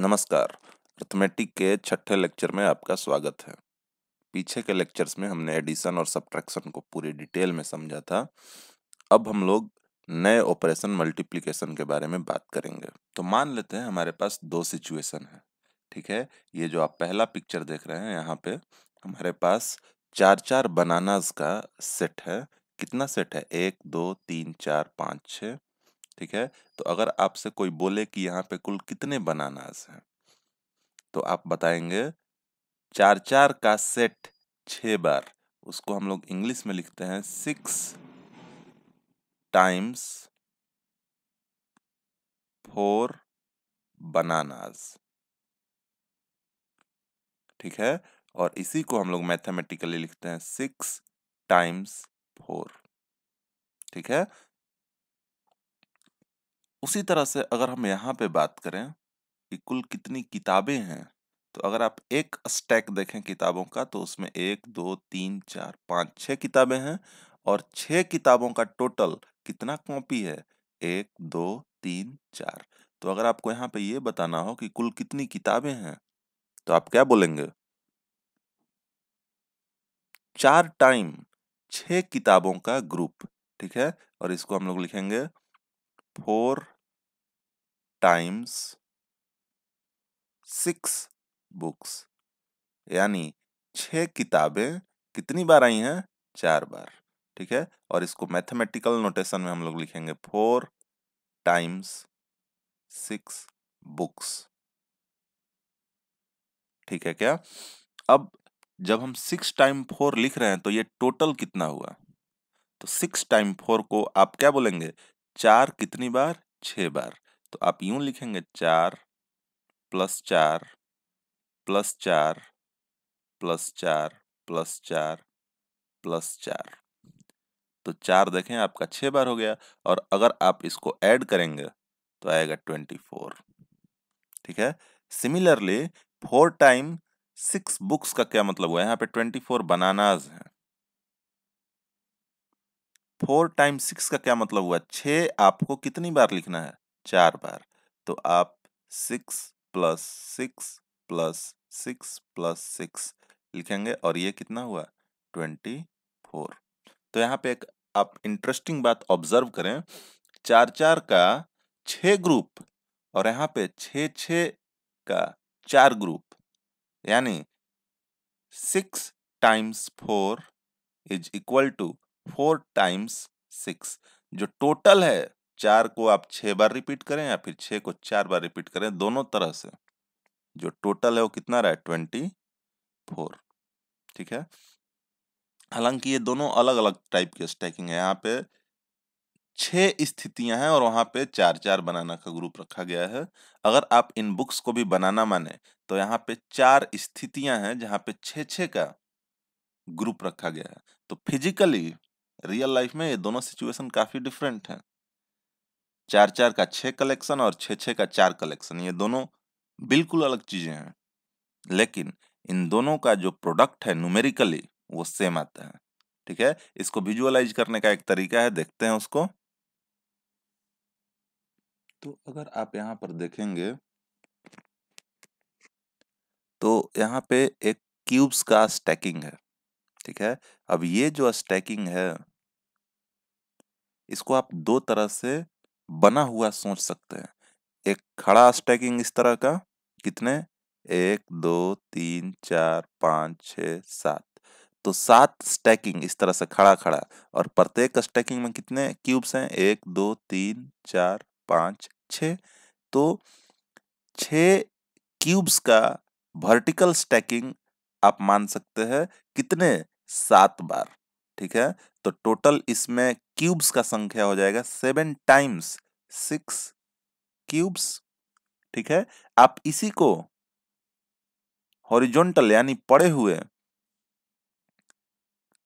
नमस्कार अर्थमेटिक के छठे लेक्चर में आपका स्वागत है पीछे के लेक्चर्स में हमने एडिशन और सब्ट्रैक्शन को पूरी डिटेल में समझा था अब हम लोग नए ऑपरेशन मल्टीप्लिकेशन के बारे में बात करेंगे तो मान लेते हैं हमारे पास दो सिचुएशन है ठीक है ये जो आप पहला पिक्चर देख रहे हैं यहाँ पे हमारे पास चार चार बनानाज का सेट है कितना सेट है एक दो तीन चार पाँच छः ठीक है तो अगर आपसे कोई बोले कि यहाँ पे कुल कितने बनानास हैं तो आप बताएंगे चार चार का सेट छ बार उसको हम लोग इंग्लिश में लिखते हैं सिक्स टाइम्स फोर बनानास ठीक है और इसी को हम लोग मैथमेटिकली लिखते हैं सिक्स टाइम्स फोर ठीक है उसी तरह से अगर हम यहाँ पे बात करें कि कुल कितनी किताबें हैं तो अगर आप एक स्टैक देखें किताबों का तो उसमें एक दो तीन चार पाँच छः किताबें हैं और छः किताबों का टोटल कितना कॉपी है एक दो तीन चार तो अगर आपको यहाँ पे ये बताना हो कि कुल कितनी किताबें हैं तो आप क्या बोलेंगे चार टाइम छ किताबों का ग्रुप ठीक है और इसको हम लोग लिखेंगे फोर टाइम्स सिक्स बुक्स यानी छह किताबें कितनी बार आई हैं चार बार ठीक है और इसको मैथमेटिकल नोटेशन में हम लोग लिखेंगे फोर टाइम्स सिक्स बुक्स ठीक है क्या अब जब हम सिक्स टाइम फोर लिख रहे हैं तो ये टोटल कितना हुआ तो सिक्स टाइम फोर को आप क्या बोलेंगे चार कितनी बार छः बार तो आप यूं लिखेंगे चार प्लस चार प्लस चार प्लस चार प्लस चार प्लस चार तो चार देखें आपका छः बार हो गया और अगर आप इसको ऐड करेंगे तो आएगा ट्वेंटी फोर ठीक है similarly four time six books का क्या मतलब हुआ यहाँ पे ट्वेंटी फोर बनानाज हैं फोर टाइम सिक्स का क्या मतलब हुआ छः आपको कितनी बार लिखना है चार बार तो आप six plus six plus six plus six लिखेंगे और ये कितना हुआ ट्वेंटी फोर तो यहाँ पे एक आप इंटरेस्टिंग बात ऑब्जर्व करें चार चार का छः ग्रुप और यहाँ पे छ छ का चार ग्रुप यानी six times four is equal to four times six जो टोटल है चार को आप छः बार रिपीट करें या फिर छः को चार बार रिपीट करें दोनों तरह से जो टोटल है वो कितना रहा है ट्वेंटी फोर ठीक है हालांकि ये दोनों अलग अलग टाइप के स्टैकिंग है यहाँ पे छह स्थितियां हैं और वहां पे चार चार बनाना का ग्रुप रखा गया है अगर आप इन बुक्स को भी बनाना माने तो यहाँ पे चार स्थितियां हैं जहां पे छ छ का ग्रुप रखा गया है तो फिजिकली रियल लाइफ में ये दोनों सिचुएशन काफ़ी डिफरेंट हैं चार चार का छः कलेक्शन और छः छः का चार कलेक्शन ये दोनों बिल्कुल अलग चीज़ें हैं लेकिन इन दोनों का जो प्रोडक्ट है न्यूमेरिकली वो सेम आता है ठीक है इसको विजुअलाइज करने का एक तरीका है देखते हैं उसको तो अगर आप यहां पर देखेंगे तो यहाँ पे एक क्यूब्स का स्टैकिंग है ठीक है अब ये जो स्टैकिंग है इसको आप दो तरह से बना हुआ सोच सकते हैं एक खड़ा स्टैकिंग इस तरह का कितने एक दो तीन चार पाँच छ सात तो सात स्टैकिंग इस तरह से खड़ा खड़ा और प्रत्येक स्टैकिंग में कितने क्यूब्स हैं एक दो तीन चार पाँच छ तो छ क्यूब्स का वर्टिकल स्टैकिंग आप मान सकते हैं कितने सात बार ठीक है तो टोटल इसमें क्यूब्स का संख्या हो जाएगा सेवन टाइम्स सिक्स क्यूब्स ठीक है आप इसी को हॉरिजॉन्टल यानी पड़े हुए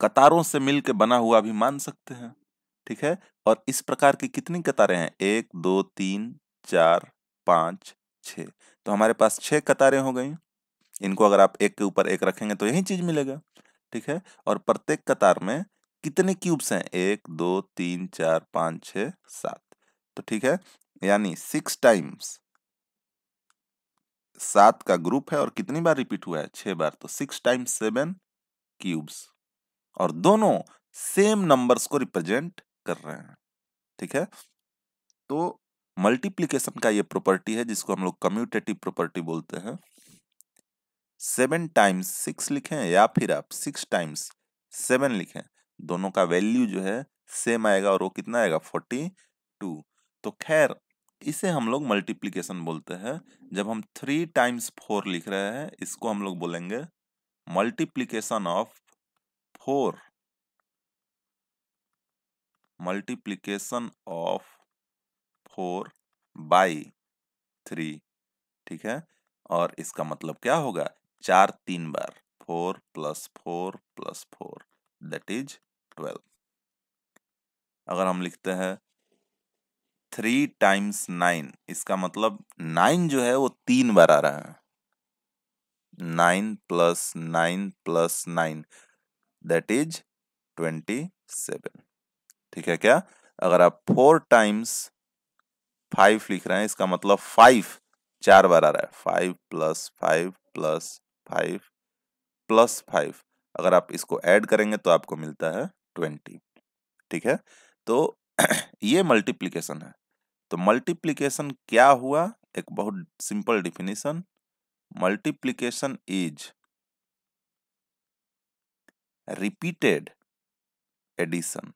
कतारों से मिलकर बना हुआ भी मान सकते हैं ठीक है और इस प्रकार की कितनी कतारें हैं एक दो तीन चार पांच छ तो हमारे पास छह कतारें हो गई इनको अगर आप एक के ऊपर एक रखेंगे तो यही चीज मिलेगा ठीक है और प्रत्येक कतार में कितने क्यूब्स हैं एक दो तीन चार पांच छ सात तो ठीक है यानी सिक्स टाइम्स सात का ग्रुप है और कितनी बार रिपीट हुआ है छह बार तो सिक्स टाइम्स सेवन क्यूब्स और दोनों सेम नंबर्स को रिप्रेजेंट कर रहे हैं ठीक है तो मल्टीप्लीकेशन का ये प्रॉपर्टी है जिसको हम लोग कम्यूटेटिव प्रॉपर्टी बोलते हैं सेवन टाइम्स सिक्स लिखें या फिर आप सिक्स टाइम्स सेवन लिखें दोनों का वैल्यू जो है सेम आएगा और वो कितना आएगा फोर्टी टू तो खैर इसे हम लोग मल्टीप्लीकेशन बोलते हैं जब हम थ्री टाइम्स फोर लिख रहे हैं इसको हम लोग बोलेंगे multiplication of four multiplication of four by three ठीक है और इसका मतलब क्या होगा चार तीन बार four plus four plus four that is twelve अगर हम लिखते हैं थ्री टाइम्स नाइन इसका मतलब नाइन जो है वो तीन बार आ रहा है nine plus nine plus nine that is twenty seven ठीक है क्या अगर आप फोर टाइम्स फाइव लिख रहे हैं इसका मतलब फाइव चार बार आ रहा है five plus five plus five plus five अगर आप इसको ऐड करेंगे तो आपको मिलता है ट्वेंटी ठीक है तो ये मल्टीप्लीकेशन है तो मल्टीप्लीकेशन क्या हुआ एक बहुत simple definition multiplication is repeated addition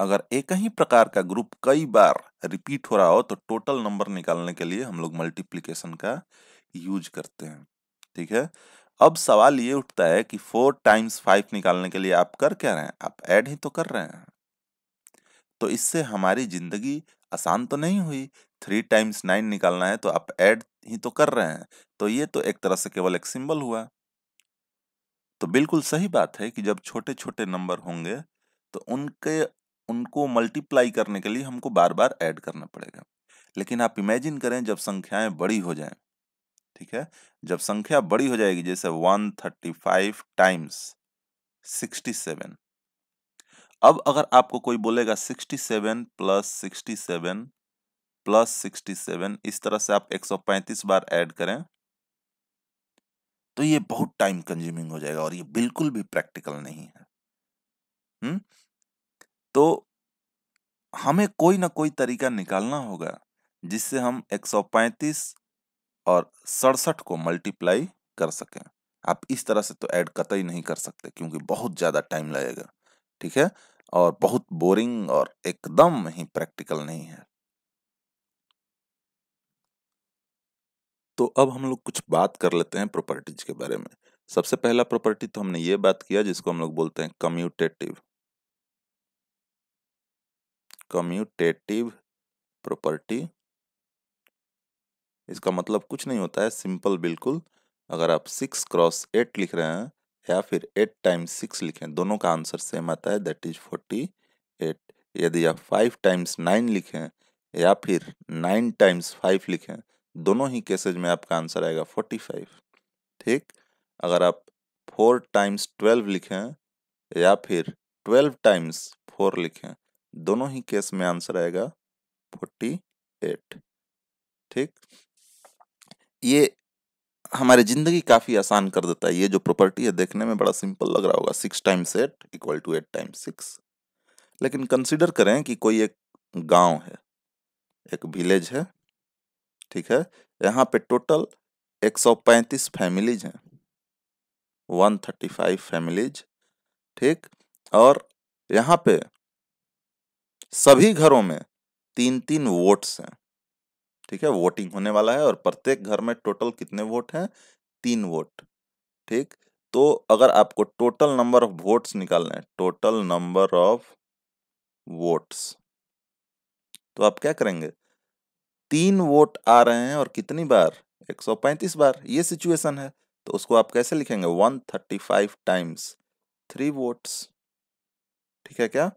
अगर एक ही प्रकार का ग्रुप कई बार रिपीट हो रहा हो तो टोटल नंबर निकालने के लिए हम लोग मल्टीप्लीकेशन का यूज करते हैं ठीक है अब सवाल ये उठता है कि फोर टाइम्स फाइव निकालने के लिए आप कर क्या रहे हैं आप ऐड ही तो कर रहे हैं तो इससे हमारी जिंदगी आसान तो नहीं हुई थ्री टाइम्स नाइन निकालना है तो आप ऐड ही तो कर रहे हैं तो ये तो एक तरह से केवल एक सिंबल हुआ तो बिल्कुल सही बात है कि जब छोटे छोटे नंबर होंगे तो उनके उनको मल्टीप्लाई करने के लिए हमको बार बार ऐड करना पड़ेगा लेकिन आप इमेजिन करें जब संख्याएं बड़ी हो जाएं ठीक है जब संख्या बड़ी हो जाएगी जैसे 135 टाइम्स 67 अब अगर आपको कोई बोलेगा 67 प्लस 67 प्लस 67 इस तरह से आप 135 बार ऐड करें तो ये बहुत टाइम कंज्यूमिंग हो जाएगा और ये बिल्कुल भी प्रैक्टिकल नहीं है हम्म तो हमें कोई ना कोई तरीका निकालना होगा जिससे हम 135 और सड़सठ को मल्टीप्लाई कर सकें आप इस तरह से तो ऐड कतई नहीं कर सकते क्योंकि बहुत ज़्यादा टाइम लगेगा ठीक है और बहुत बोरिंग और एकदम ही प्रैक्टिकल नहीं है तो अब हम लोग कुछ बात कर लेते हैं प्रॉपर्टीज के बारे में सबसे पहला प्रॉपर्टी तो हमने ये बात किया जिसको हम लोग बोलते हैं कम्यूटेटिव कम्यूटेटिव प्रॉपर्टी इसका मतलब कुछ नहीं होता है सिंपल बिल्कुल अगर आप सिक्स क्रॉस एट लिख रहे हैं या फिर एट टाइम्स सिक्स लिखें दोनों का आंसर सेम आता है दैट इज फोर्टी एट यदि आप फाइव टाइम्स नाइन लिखें या फिर नाइन टाइम्स फाइव लिखें दोनों ही केसेज में आपका आंसर आएगा फोर्टी फाइव ठीक अगर आप फोर टाइम्स ट्वेल्व लिखें या फिर ट्वेल्व टाइम्स फोर लिखें दोनों ही केस में आंसर आएगा फोर्टी एट ठीक ये हमारी जिंदगी काफी आसान कर देता है ये जो प्रॉपर्टी है देखने में बड़ा सिंपल लग रहा होगा six times eight equal to eight times six लेकिन कंसिडर करें कि कोई एक गांव है एक विलेज है ठीक है यहाँ पे टोटल 135 फैमिलीज हैं 135 फैमिलीज ठीक और यहाँ पे सभी घरों में तीन तीन वोट्स हैं ठीक है वोटिंग होने वाला है और प्रत्येक घर में टोटल कितने वोट हैं तीन वोट ठीक तो अगर आपको टोटल नंबर ऑफ वोट्स निकालना है टोटल नंबर ऑफ वोट्स तो आप क्या करेंगे तीन वोट आ रहे हैं और कितनी बार 135 बार ये सिचुएशन है तो उसको आप कैसे लिखेंगे 135 टाइम्स थ्री वोट्स ठीक है क्या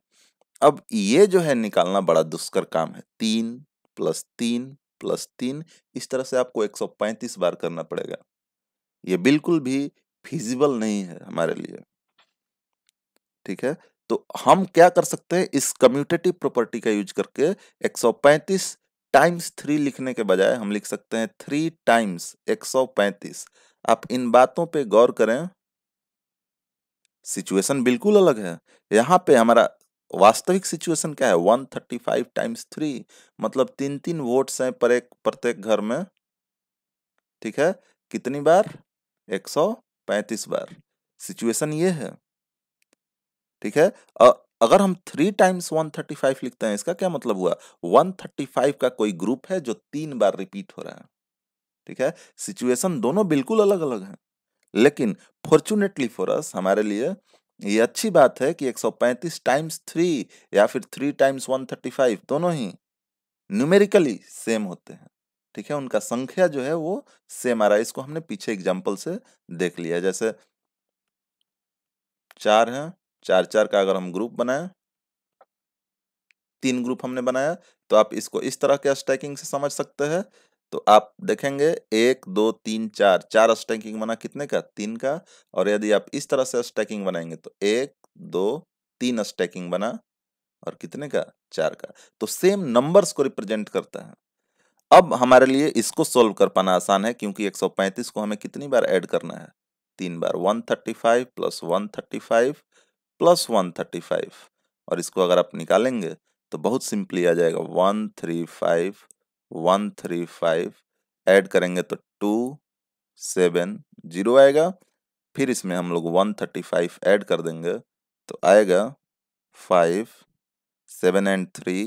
अब ये जो है निकालना बड़ा दुष्कर काम है तीन प्लस तीन प्लस तीन इस तरह से आपको 135 बार करना पड़ेगा ये बिल्कुल भी फिजिबल नहीं है हमारे लिए ठीक है तो हम क्या कर सकते हैं इस कम्यूटेटिव प्रॉपर्टी का यूज करके 135 टाइम्स थ्री लिखने के बजाय हम लिख सकते हैं थ्री टाइम्स 135 आप इन बातों पे गौर करें सिचुएशन बिल्कुल अलग है यहां पे हमारा वास्तविक सिचुएशन क्या है one thirty five times three मतलब तीन तीन वोट्स हैं पर एक प्रत्येक घर में ठीक है कितनी बार एक सौ पैंतीस बार सिचुएशन ये है ठीक है अगर हम three times one thirty five लिखते हैं इसका क्या मतलब हुआ वन थर्टी फाइव का कोई ग्रुप है जो तीन बार रिपीट हो रहा है ठीक है सिचुएशन दोनों बिल्कुल अलग अलग हैं लेकिन फॉर्चुनेटली फॉर अस हमारे लिए ये अच्छी बात है कि 135 टाइम्स थ्री या फिर थ्री टाइम्स 135 दोनों ही न्यूमेरिकली सेम होते हैं ठीक है उनका संख्या जो है वो सेम आ रहा है इसको हमने पीछे एग्जाम्पल से देख लिया जैसे चार है चार चार का अगर हम ग्रुप बनाए तीन ग्रुप हमने बनाया तो आप इसको इस तरह के स्टैकिंग से समझ सकते हैं तो आप देखेंगे एक दो तीन चार चार स्टैकिंग बना कितने का तीन का और यदि आप इस तरह से स्टैकिंग बनाएंगे तो एक दो तीन स्टैकिंग बना और कितने का चार का तो सेम नंबर्स को रिप्रेजेंट करता है अब हमारे लिए इसको सॉल्व कर पाना आसान है क्योंकि 135 को हमें कितनी बार ऐड करना है तीन बार 135 प्लस 135 प्लस 135 और इसको अगर आप निकालेंगे तो बहुत सिंपली आ जाएगा 135 वन थ्री फाइव ऐड करेंगे तो टू सेवन जीरो आएगा फिर इसमें हम लोग वन थर्टी फाइव ऐड कर देंगे तो आएगा five seven and three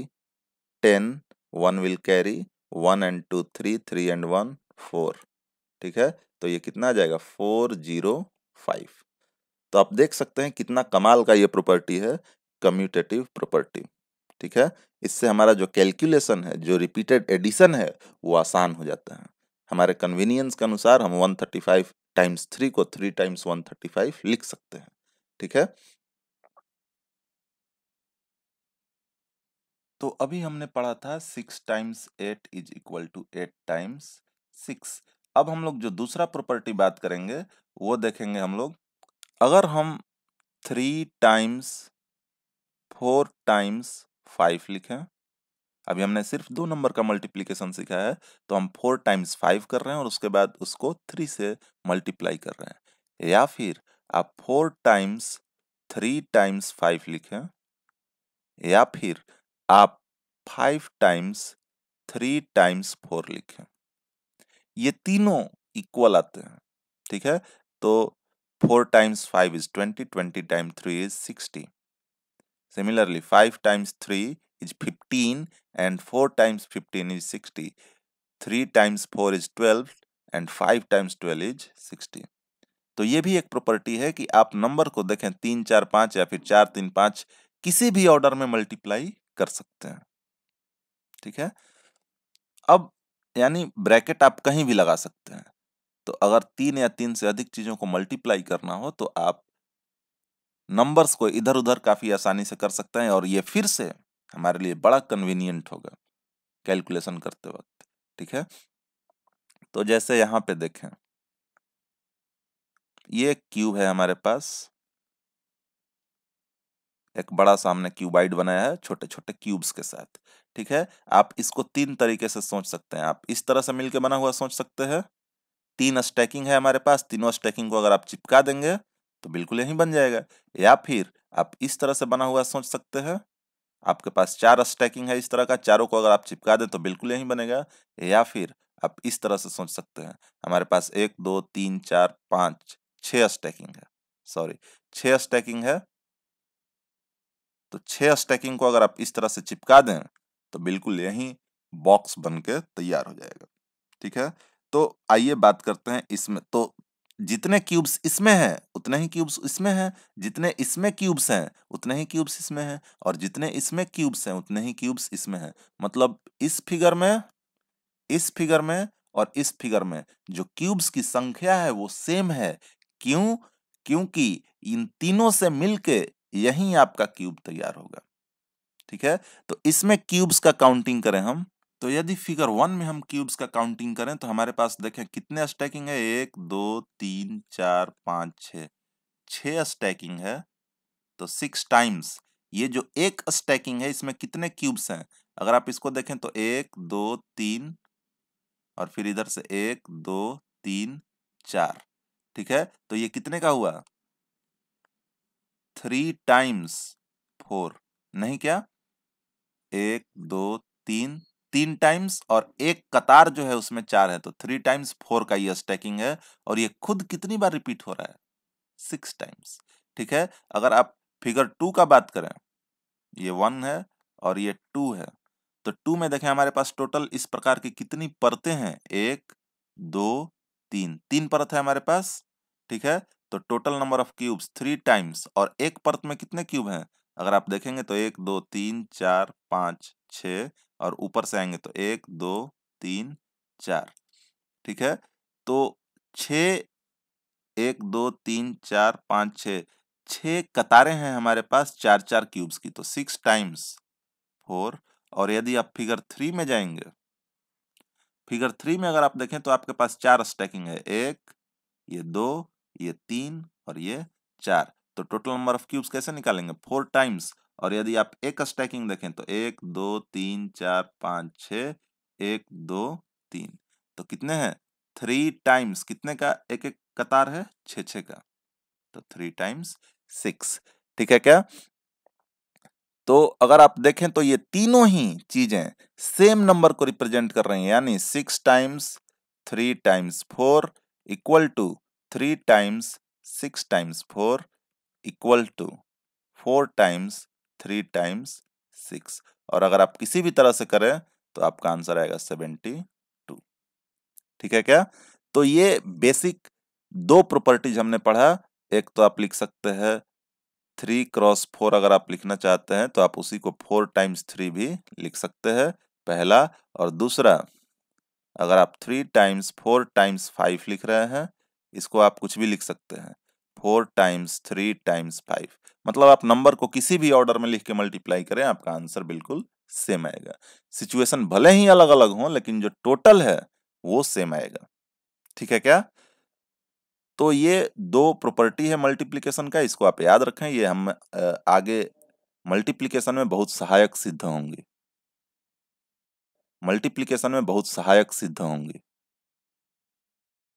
ten one will carry one and two three three and one four ठीक है तो ये कितना आ जाएगा फोर जीरो फाइव तो आप देख सकते हैं कितना कमाल का ये प्रॉपर्टी है कम्यूटेटिव प्रॉपर्टी ठीक है इससे हमारा जो कैलकुलेशन है जो रिपीटेड एडिशन है वो आसान हो जाता है हमारे कन्वीनियंस के अनुसार हम 135 टाइम्स थ्री को थ्री टाइम्स 135 लिख सकते हैं ठीक है तो अभी हमने पढ़ा था six times eight is equal to eight times six अब हम लोग जो दूसरा प्रॉपर्टी बात करेंगे वो देखेंगे हम लोग अगर हम three times four times five लिखें अभी हमने सिर्फ दो नंबर का मल्टीप्लीकेशन सीखा है तो हम फोर टाइम्स फाइव कर रहे हैं और उसके बाद उसको थ्री से मल्टीप्लाई कर रहे हैं या फिर आप four times three times five लिखें या फिर आप five times three times four लिखें ये तीनों इक्वल आते हैं ठीक है तो four times five is twenty twenty time three is sixty Similarly, 5 times 3 is 15 and 4 times 15 is 60. 3 times 4 is 12 and 5 times 12 is 60. तो ये भी एक प्रॉपर्टी है कि आप नंबर को देखें तीन चार पाँच या फिर चार तीन पाँच किसी भी ऑर्डर में मल्टीप्लाई कर सकते हैं ठीक है अब यानी ब्रैकेट आप कहीं भी लगा सकते हैं तो अगर तीन या तीन से अधिक चीज़ों को मल्टीप्लाई करना हो तो आप नंबर्स को इधर उधर काफ़ी आसानी से कर सकते हैं और ये फिर से हमारे लिए बड़ा कन्वीनियंट होगा कैलकुलेशन करते वक्त ठीक है तो जैसे यहां पे देखें ये क्यूब है हमारे पास एक बड़ा सामने क्यूबाइड बनाया है छोटे छोटे क्यूब्स के साथ ठीक है आप इसको तीन तरीके से सोच सकते हैं आप इस तरह से मिलकर बना हुआ सोच सकते हैं तीन स्टैकिंग है हमारे पास तीनों स्टैकिंग को अगर आप चिपका देंगे तो बिल्कुल यही बन जाएगा या फिर आप इस तरह से बना हुआ सोच सकते हैं आपके पास चार स्टैकिंग है इस तरह का चारों को अगर आप चिपका दें तो बिल्कुल यही बनेगा या फिर आप इस तरह से सोच सकते हैं हमारे पास एक दो तीन चार पाँच छः स्टैकिंग है सॉरी छः स्टैकिंग है तो छः स्टैकिंग को अगर आप इस तरह से चिपका दें तो बिल्कुल यही बॉक्स बन के तैयार हो जाएगा ठीक है तो आइए बात करते हैं इसमें तो जितने क्यूब्स इसमें हैं उतने ही क्यूब्स इसमें हैं जितने इसमें क्यूब्स हैं उतने ही क्यूब्स इसमें हैं और जितने इसमें क्यूब्स हैं उतने ही क्यूब्स इसमें हैं मतलब इस फिगर में इस फिगर में और इस फिगर में जो क्यूब्स की संख्या है वो सेम है क्यों क्योंकि इन तीनों से मिलके यही आपका क्यूब तैयार होगा ठीक है तो इसमें क्यूब्स का काउंटिंग करें हम तो यदि फिगर वन में हम क्यूब्स का काउंटिंग करें तो हमारे पास देखें कितने स्टैकिंग है एक दो तीन चार पाँच छ छः स्टैकिंग है तो सिक्स टाइम्स ये जो एक स्टैकिंग है इसमें कितने क्यूब्स हैं अगर आप इसको देखें तो एक दो तीन और फिर इधर से एक दो तीन चार ठीक है तो ये कितने का हुआ थ्री टाइम्स फोर नहीं क्या एक दो तीन तीन टाइम्स और एक कतार जो है उसमें चार है तो थ्री टाइम्स फोर का ये स्टैकिंग है और ये खुद कितनी बार रिपीट हो रहा है सिक्स टाइम्स ठीक है अगर आप फिगर टू का बात करें ये वन है और ये टू है तो टू में देखें हमारे पास टोटल इस प्रकार की कितनी परतें हैं एक दो तीन तीन परत है हमारे पास ठीक है तो total number of cubes three times और एक परत में कितने क्यूब हैं अगर आप देखेंगे तो एक दो तीन चार पाँच छ और ऊपर से आएंगे तो एक दो तीन चार ठीक है तो छ एक दो तीन चार पाँच छ छ कतारें हैं हमारे पास चार चार क्यूब्स की तो सिक्स टाइम्स फोर और यदि आप फिगर थ्री में जाएंगे फिगर थ्री में अगर आप देखें तो आपके पास चार स्टैकिंग है एक ये दो ये तीन और ये चार तो टोटल नंबर ऑफ क्यूब्स कैसे निकालेंगे फोर टाइम्स और यदि आप एक स्टैकिंग देखें तो एक दो तीन चार पाँच छ एक दो तीन तो कितने हैं थ्री टाइम्स कितने का एक एक कतार है छ छ का तो थ्री टाइम्स सिक्स ठीक है क्या तो अगर आप देखें तो ये तीनों ही चीजें सेम नंबर को रिप्रेजेंट कर रही हैं यानी six times three times four equal to three times six times four equal to four times three times six और अगर आप किसी भी तरह से करें तो आपका आंसर आएगा सेवेंटी टू ठीक है क्या तो ये बेसिक दो प्रॉपर्टीज हमने पढ़ा एक तो आप लिख सकते हैं थ्री क्रॉस फोर अगर आप लिखना चाहते हैं तो आप उसी को फोर टाइम्स थ्री भी लिख सकते हैं पहला और दूसरा अगर आप three times four times five लिख रहे हैं इसको आप कुछ भी लिख सकते हैं four times three times five मतलब आप नंबर को किसी भी ऑर्डर में लिख के मल्टीप्लाई करें आपका आंसर बिल्कुल सेम आएगा सिचुएशन भले ही अलग अलग हो लेकिन जो टोटल है वो सेम आएगा ठीक है क्या तो ये दो प्रॉपर्टी है मल्टीप्लीकेशन का इसको आप याद रखें ये हम आगे मल्टीप्लीकेशन में बहुत सहायक सिद्ध होंगे मल्टीप्लीकेशन में बहुत सहायक सिद्ध होंगे